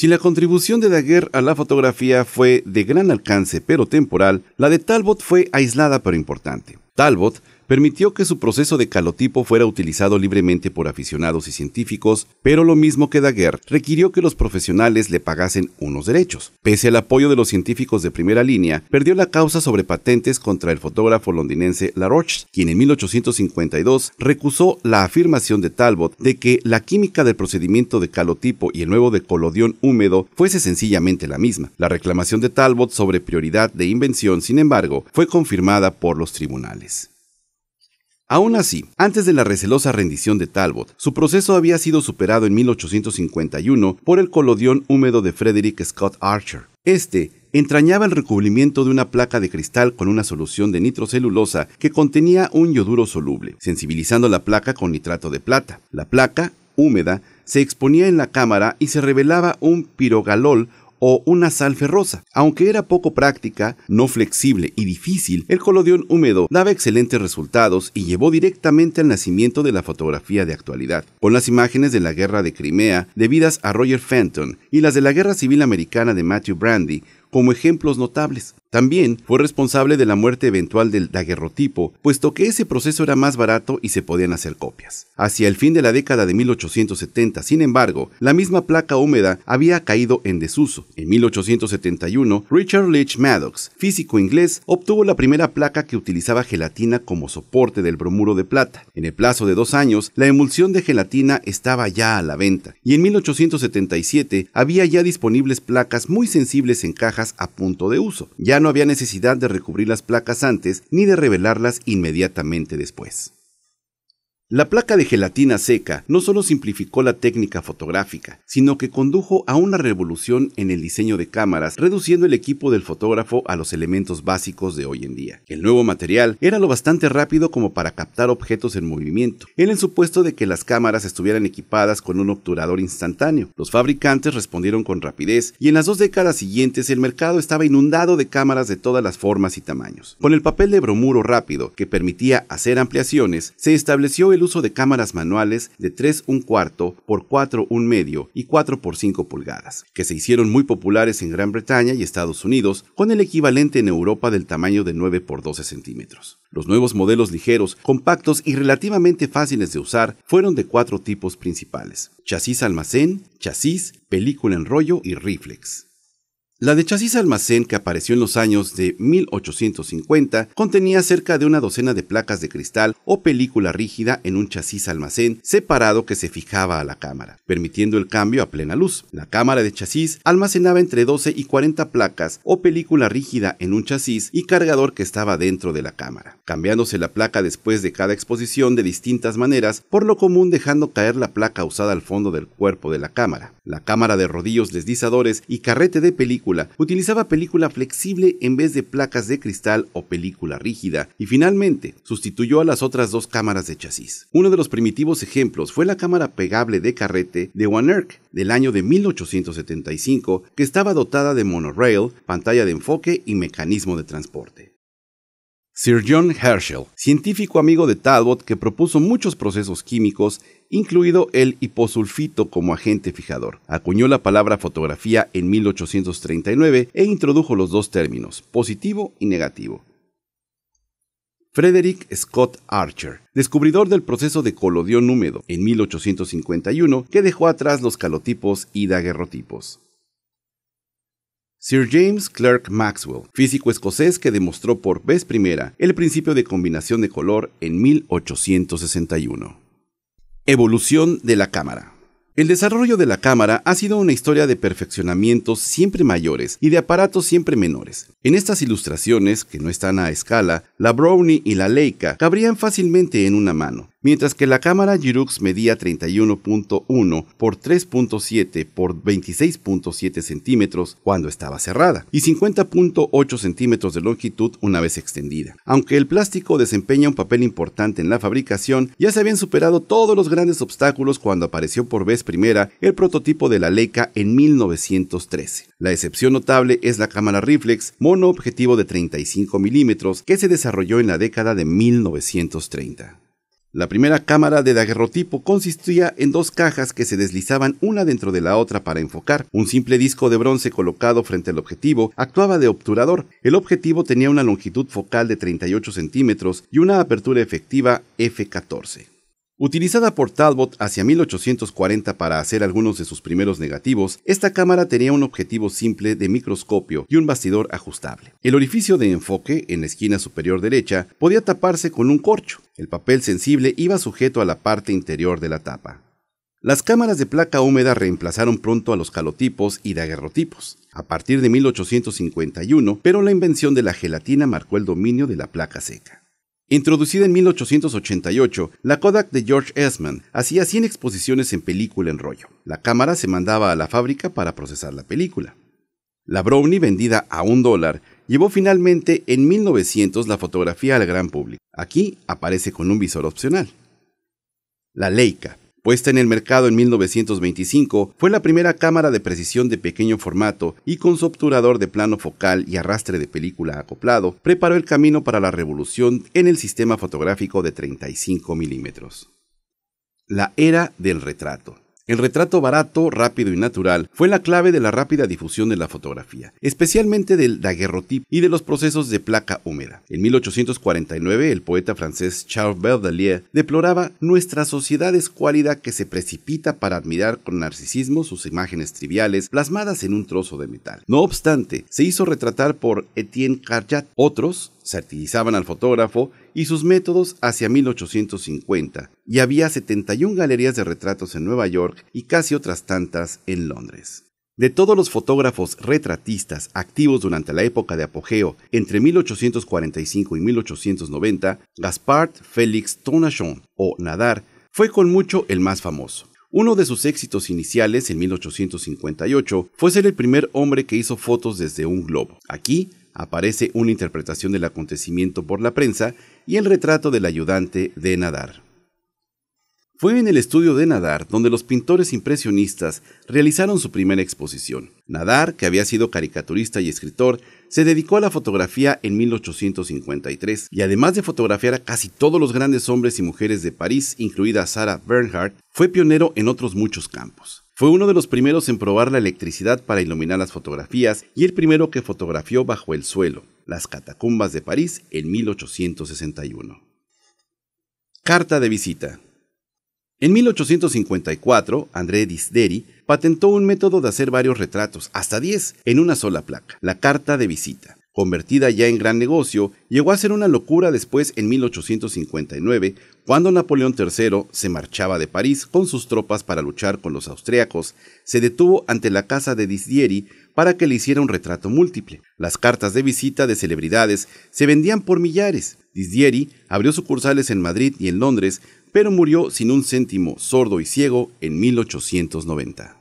Si la contribución de Daguerre a la fotografía fue de gran alcance pero temporal, la de Talbot fue aislada pero importante. Talbot permitió que su proceso de calotipo fuera utilizado libremente por aficionados y científicos, pero lo mismo que Daguerre requirió que los profesionales le pagasen unos derechos. Pese al apoyo de los científicos de primera línea, perdió la causa sobre patentes contra el fotógrafo londinense Laroche, quien en 1852 recusó la afirmación de Talbot de que la química del procedimiento de calotipo y el nuevo de colodión húmedo fuese sencillamente la misma. La reclamación de Talbot sobre prioridad de invención, sin embargo, fue confirmada por los tribunales. Aún así, antes de la recelosa rendición de Talbot, su proceso había sido superado en 1851 por el colodión húmedo de Frederick Scott Archer. Este entrañaba el recubrimiento de una placa de cristal con una solución de nitrocelulosa que contenía un yoduro soluble, sensibilizando la placa con nitrato de plata. La placa, húmeda, se exponía en la cámara y se revelaba un pirogalol o una sal ferrosa. Aunque era poco práctica, no flexible y difícil, el colodión húmedo daba excelentes resultados y llevó directamente al nacimiento de la fotografía de actualidad. Con las imágenes de la guerra de Crimea, debidas a Roger Fenton, y las de la guerra civil americana de Matthew Brandy, como ejemplos notables. También fue responsable de la muerte eventual del daguerrotipo, puesto que ese proceso era más barato y se podían hacer copias. Hacia el fin de la década de 1870, sin embargo, la misma placa húmeda había caído en desuso. En 1871, Richard Leach Maddox, físico inglés, obtuvo la primera placa que utilizaba gelatina como soporte del bromuro de plata. En el plazo de dos años, la emulsión de gelatina estaba ya a la venta, y en 1877 había ya disponibles placas muy sensibles en cajas a punto de uso. Ya no había necesidad de recubrir las placas antes ni de revelarlas inmediatamente después. La placa de gelatina seca no solo simplificó la técnica fotográfica, sino que condujo a una revolución en el diseño de cámaras, reduciendo el equipo del fotógrafo a los elementos básicos de hoy en día. El nuevo material era lo bastante rápido como para captar objetos en movimiento, en el supuesto de que las cámaras estuvieran equipadas con un obturador instantáneo. Los fabricantes respondieron con rapidez y en las dos décadas siguientes el mercado estaba inundado de cámaras de todas las formas y tamaños. Con el papel de bromuro rápido, que permitía hacer ampliaciones, se estableció el uso de cámaras manuales de 3 un cuarto por 4 un medio y 4 por 5 pulgadas, que se hicieron muy populares en Gran Bretaña y Estados Unidos, con el equivalente en Europa del tamaño de 9 por 12 centímetros. Los nuevos modelos ligeros, compactos y relativamente fáciles de usar fueron de cuatro tipos principales: chasis almacén, chasis, película en rollo y reflex. La de chasis almacén que apareció en los años de 1850 contenía cerca de una docena de placas de cristal o película rígida en un chasis almacén separado que se fijaba a la cámara, permitiendo el cambio a plena luz. La cámara de chasis almacenaba entre 12 y 40 placas o película rígida en un chasis y cargador que estaba dentro de la cámara, cambiándose la placa después de cada exposición de distintas maneras, por lo común dejando caer la placa usada al fondo del cuerpo de la cámara. La cámara de rodillos deslizadores y carrete de película Utilizaba película flexible en vez de placas de cristal o película rígida y finalmente sustituyó a las otras dos cámaras de chasis. Uno de los primitivos ejemplos fue la cámara pegable de carrete de Wannerk del año de 1875 que estaba dotada de monorail, pantalla de enfoque y mecanismo de transporte. Sir John Herschel, científico amigo de Talbot que propuso muchos procesos químicos, incluido el hiposulfito como agente fijador, acuñó la palabra fotografía en 1839 e introdujo los dos términos, positivo y negativo. Frederick Scott Archer, descubridor del proceso de colodión húmedo en 1851 que dejó atrás los calotipos y daguerrotipos. Sir James Clerk Maxwell, físico escocés que demostró por vez primera el principio de combinación de color en 1861. Evolución de la cámara. El desarrollo de la cámara ha sido una historia de perfeccionamientos siempre mayores y de aparatos siempre menores. En estas ilustraciones, que no están a escala, la Brownie y la Leica cabrían fácilmente en una mano. Mientras que la cámara Girux medía 31.1 por 3.7 por 26.7 centímetros cuando estaba cerrada y 50.8 centímetros de longitud una vez extendida. Aunque el plástico desempeña un papel importante en la fabricación, ya se habían superado todos los grandes obstáculos cuando apareció por vez primera el prototipo de la Leica en 1913. La excepción notable es la cámara reflex objetivo de 35 milímetros que se desarrolló en la década de 1930. La primera cámara de daguerrotipo consistía en dos cajas que se deslizaban una dentro de la otra para enfocar. Un simple disco de bronce colocado frente al objetivo actuaba de obturador. El objetivo tenía una longitud focal de 38 centímetros y una apertura efectiva F14. Utilizada por Talbot hacia 1840 para hacer algunos de sus primeros negativos, esta cámara tenía un objetivo simple de microscopio y un bastidor ajustable. El orificio de enfoque, en la esquina superior derecha, podía taparse con un corcho. El papel sensible iba sujeto a la parte interior de la tapa. Las cámaras de placa húmeda reemplazaron pronto a los calotipos y daguerrotipos, a partir de 1851, pero la invención de la gelatina marcó el dominio de la placa seca. Introducida en 1888, la Kodak de George Eastman hacía 100 exposiciones en película en rollo. La cámara se mandaba a la fábrica para procesar la película. La Brownie, vendida a un dólar, llevó finalmente en 1900 la fotografía al gran público. Aquí aparece con un visor opcional. La Leica, Puesta en el mercado en 1925, fue la primera cámara de precisión de pequeño formato y con su obturador de plano focal y arrastre de película acoplado, preparó el camino para la revolución en el sistema fotográfico de 35 milímetros. La era del retrato. El retrato barato, rápido y natural fue la clave de la rápida difusión de la fotografía, especialmente del daguerrotip y de los procesos de placa húmeda. En 1849, el poeta francés Charles Baudelaire deploraba nuestra sociedad es que se precipita para admirar con narcisismo sus imágenes triviales plasmadas en un trozo de metal. No obstante, se hizo retratar por Etienne Carjat. Otros satirizaban al fotógrafo y sus métodos hacia 1850, y había 71 galerías de retratos en Nueva York y casi otras tantas en Londres. De todos los fotógrafos retratistas activos durante la época de apogeo entre 1845 y 1890, Gaspard Félix Tonachon, o Nadar, fue con mucho el más famoso. Uno de sus éxitos iniciales en 1858 fue ser el primer hombre que hizo fotos desde un globo. Aquí aparece una interpretación del acontecimiento por la prensa y el retrato del ayudante de Nadar. Fue en el estudio de Nadar donde los pintores impresionistas realizaron su primera exposición. Nadar, que había sido caricaturista y escritor, se dedicó a la fotografía en 1853 y además de fotografiar a casi todos los grandes hombres y mujeres de París, incluida Sarah Bernhardt, fue pionero en otros muchos campos. Fue uno de los primeros en probar la electricidad para iluminar las fotografías y el primero que fotografió bajo el suelo, las catacumbas de París en 1861. Carta de visita. En 1854, André Disderi patentó un método de hacer varios retratos, hasta 10, en una sola placa, la carta de visita convertida ya en gran negocio, llegó a ser una locura después en 1859, cuando Napoleón III se marchaba de París con sus tropas para luchar con los austriacos, se detuvo ante la casa de Disdieri para que le hiciera un retrato múltiple. Las cartas de visita de celebridades se vendían por millares. Disdieri abrió sucursales en Madrid y en Londres, pero murió sin un céntimo, sordo y ciego, en 1890.